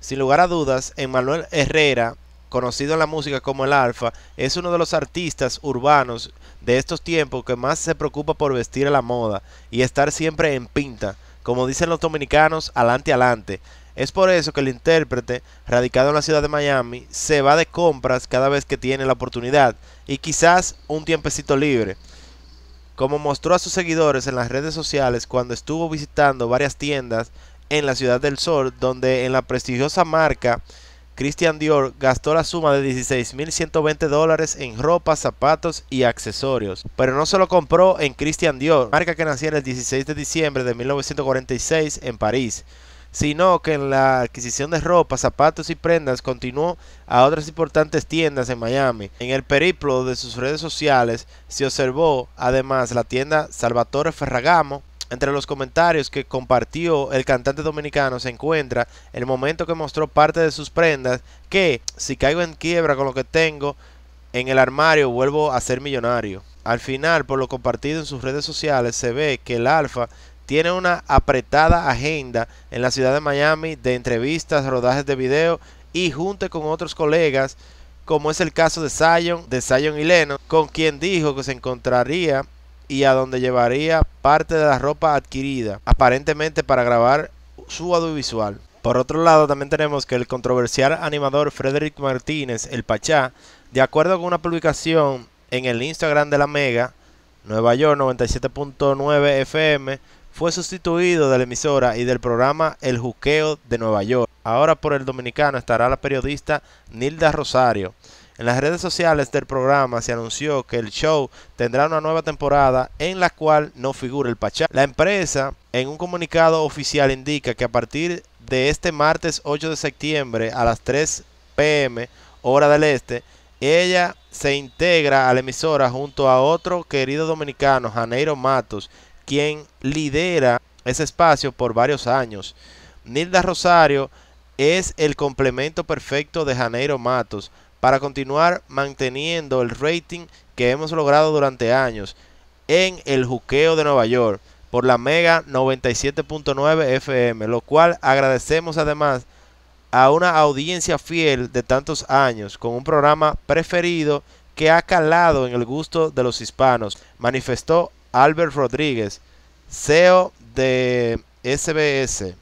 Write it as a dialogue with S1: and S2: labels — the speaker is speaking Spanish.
S1: Sin lugar a dudas, Emmanuel Herrera, conocido en la música como el Alfa, es uno de los artistas urbanos de estos tiempos que más se preocupa por vestir a la moda y estar siempre en pinta, como dicen los dominicanos, alante alante. Es por eso que el intérprete, radicado en la ciudad de Miami, se va de compras cada vez que tiene la oportunidad y quizás un tiempecito libre. Como mostró a sus seguidores en las redes sociales cuando estuvo visitando varias tiendas en la Ciudad del Sol, donde en la prestigiosa marca Christian Dior gastó la suma de 16.120 dólares en ropa, zapatos y accesorios. Pero no se compró en Christian Dior, marca que nació el 16 de diciembre de 1946 en París, sino que en la adquisición de ropa, zapatos y prendas continuó a otras importantes tiendas en Miami. En el periplo de sus redes sociales se observó además la tienda Salvatore Ferragamo, entre los comentarios que compartió el cantante dominicano se encuentra el momento que mostró parte de sus prendas que, si caigo en quiebra con lo que tengo en el armario, vuelvo a ser millonario. Al final, por lo compartido en sus redes sociales, se ve que el Alfa tiene una apretada agenda en la ciudad de Miami de entrevistas, rodajes de video y junto con otros colegas, como es el caso de Zion, de Zion y Leno, con quien dijo que se encontraría y a donde llevaría parte de la ropa adquirida, aparentemente para grabar su audiovisual. Por otro lado, también tenemos que el controversial animador Frederick Martínez, el Pachá, de acuerdo con una publicación en el Instagram de la Mega, Nueva York 97.9 FM, fue sustituido de la emisora y del programa El Juqueo de Nueva York. Ahora por el dominicano estará la periodista Nilda Rosario, en las redes sociales del programa se anunció que el show tendrá una nueva temporada en la cual no figura el Pachá. La empresa en un comunicado oficial indica que a partir de este martes 8 de septiembre a las 3 pm hora del este, ella se integra a la emisora junto a otro querido dominicano, Janeiro Matos, quien lidera ese espacio por varios años. Nilda Rosario es el complemento perfecto de Janeiro Matos, para continuar manteniendo el rating que hemos logrado durante años en el juqueo de Nueva York por la Mega 97.9 FM, lo cual agradecemos además a una audiencia fiel de tantos años con un programa preferido que ha calado en el gusto de los hispanos, manifestó Albert Rodríguez, CEO de SBS.